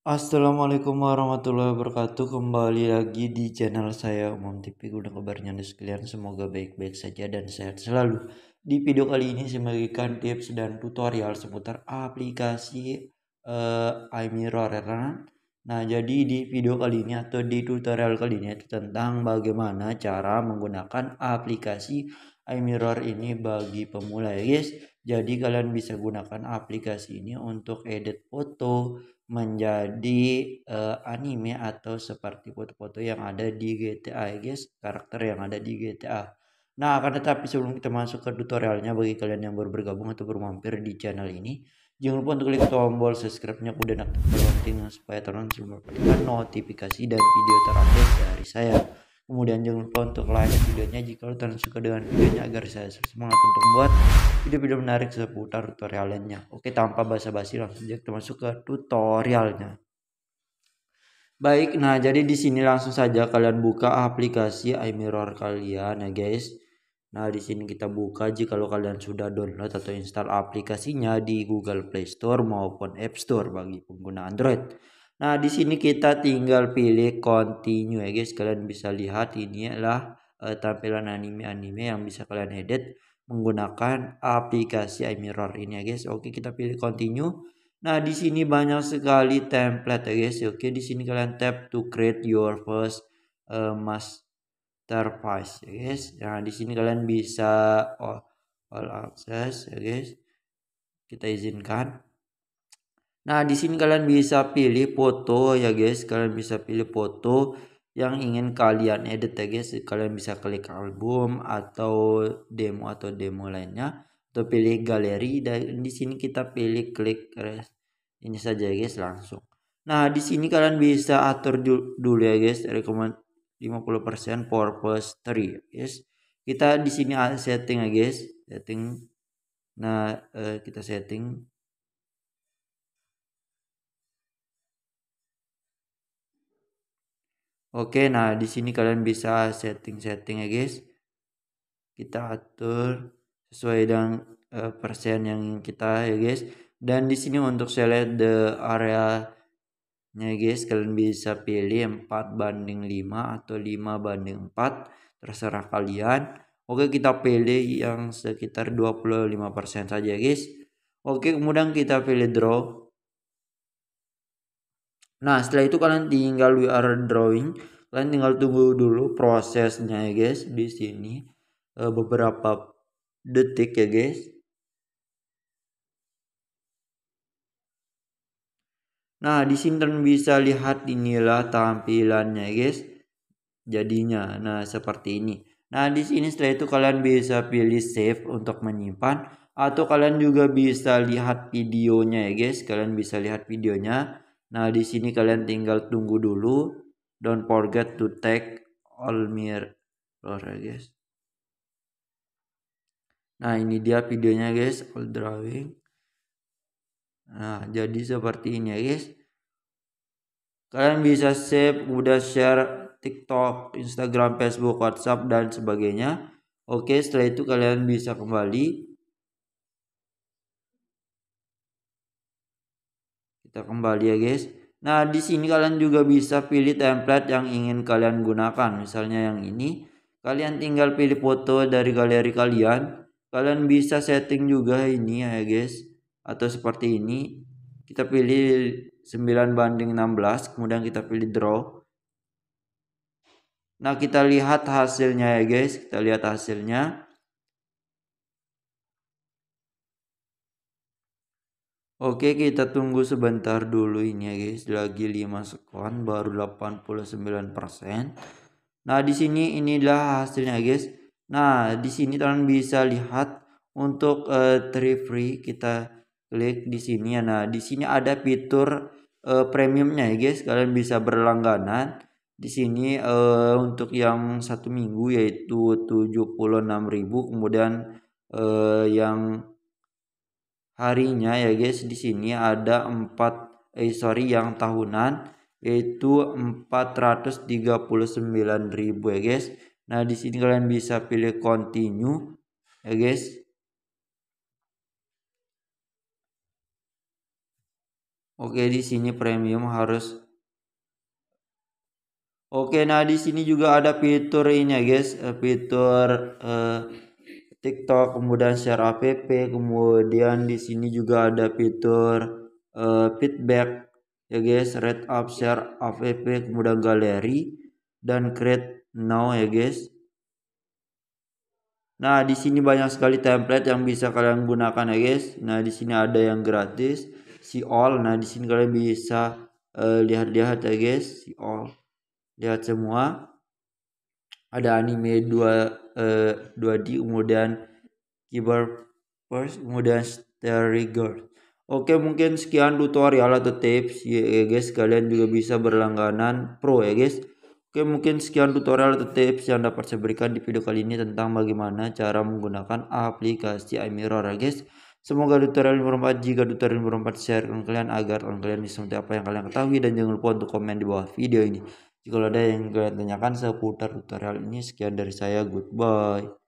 Assalamualaikum warahmatullahi wabarakatuh Kembali lagi di channel saya umum TV Guna kabarnya anda sekalian Semoga baik-baik saja dan sehat selalu Di video kali ini saya memberikan tips dan tutorial Seputar aplikasi uh, iMirror ya kan? Nah jadi di video kali ini atau di tutorial kali ini itu Tentang bagaimana cara menggunakan aplikasi iMirror ini bagi pemula ya guys Jadi kalian bisa gunakan aplikasi ini untuk edit foto menjadi uh, anime atau seperti foto-foto yang ada di GTA guys karakter yang ada di GTA nah akan tetapi sebelum kita masuk ke tutorialnya bagi kalian yang baru bergabung atau baru mampir di channel ini jangan lupa untuk klik tombol subscribe-nya dan aktifkan loncengnya supaya teman-teman semua mendapatkan notifikasi dan video terupdate dari saya Kemudian jangan lupa untuk like videonya jika kalian suka dengan videonya agar saya semangat untuk membuat video-video menarik seputar tutorialnya. Oke, tanpa basa-basi langsung saja kita masuk ke tutorialnya. Baik, nah jadi di sini langsung saja kalian buka aplikasi iMirror kalian ya guys. Nah, di sini kita buka jika kalian sudah download atau install aplikasinya di Google Play Store maupun App Store bagi pengguna Android. Nah, di sini kita tinggal pilih continue ya guys. Kalian bisa lihat ini adalah uh, tampilan anime-anime yang bisa kalian edit menggunakan aplikasi iMirror ini ya guys. Oke, kita pilih continue. Nah, di sini banyak sekali template ya guys. Oke, di sini kalian tap to create your first uh, masterpiece ya guys. Nah, di sini kalian bisa all, all access ya guys. Kita izinkan. Nah, di sini kalian bisa pilih foto ya guys, kalian bisa pilih foto yang ingin kalian edit ya guys. Kalian bisa klik album atau demo atau demo lainnya atau pilih galeri dan di sini kita pilih klik ini saja ya guys langsung. Nah, di sini kalian bisa atur dulu, ya guys rekomend 50% purpose 3 guys kita di sini setting ya guys setting nah eh, kita setting Oke, nah di sini kalian bisa setting-setting ya guys. Kita atur sesuai dengan uh, persen yang kita ya guys. Dan di sini untuk select the area nya guys, kalian bisa pilih 4 banding 5 atau 5 banding 4 terserah kalian. Oke, kita pilih yang sekitar 25% saja guys. Oke, kemudian kita pilih draw Nah setelah itu kalian tinggal we are drawing, kalian tinggal tunggu dulu prosesnya ya guys di sini eh, beberapa detik ya guys. Nah di sini kalian bisa lihat inilah tampilannya ya guys jadinya. Nah seperti ini. Nah di sini setelah itu kalian bisa pilih save untuk menyimpan atau kalian juga bisa lihat videonya ya guys. Kalian bisa lihat videonya Nah, di sini kalian tinggal tunggu dulu. Don't forget to take all mirror, guys. Nah, ini dia videonya, guys, all drawing. Nah, jadi seperti ini ya, guys. Kalian bisa save, udah share TikTok, Instagram, Facebook, WhatsApp dan sebagainya. Oke, setelah itu kalian bisa kembali Kita kembali ya guys. Nah, di sini kalian juga bisa pilih template yang ingin kalian gunakan. Misalnya yang ini, kalian tinggal pilih foto dari galeri kalian. Kalian bisa setting juga ini ya guys. Atau seperti ini. Kita pilih 9 banding 16, kemudian kita pilih draw. Nah, kita lihat hasilnya ya guys. Kita lihat hasilnya. Oke kita tunggu sebentar dulu ini ya guys lagi 5 sekon baru 89% Nah di sini inilah hasilnya guys Nah di sini kalian bisa lihat untuk uh, free kita klik di sini ya Nah di sini ada fitur uh, premiumnya ya guys kalian bisa berlangganan di sini uh, untuk yang satu minggu yaitu 76.000 kemudian uh, yang harinya ya guys di sini ada 4 eh sorry yang tahunan yaitu 439.000 ya guys. Nah, di sini kalian bisa pilih continue ya guys. Oke, di sini premium harus Oke, nah di sini juga ada fitur ini ya guys, eh, fitur eh, TikTok, kemudian share app, kemudian di sini juga ada fitur uh, feedback ya guys, rate up, share app, kemudian galeri dan create now ya guys. Nah, di sini banyak sekali template yang bisa kalian gunakan ya guys. Nah, di sini ada yang gratis, si all. Nah, di sini kalian bisa eh, lihat-lihat uh, ya guys, si all. Lihat semua ada anime dua uh, eh, 2D kemudian Cyber First kemudian Starry Girl Oke mungkin sekian tutorial atau tips ya, ya, guys kalian juga bisa berlangganan pro ya guys Oke mungkin sekian tutorial atau tips yang dapat saya berikan di video kali ini tentang bagaimana cara menggunakan aplikasi iMirror ya guys Semoga tutorial ini bermanfaat jika tutorial ini bermanfaat share ke kalian agar kalian bisa mengetahui apa yang kalian ketahui dan jangan lupa untuk komen di bawah video ini jika ada yang kalian tanyakan seputar tutorial ini, sekian dari saya. Goodbye.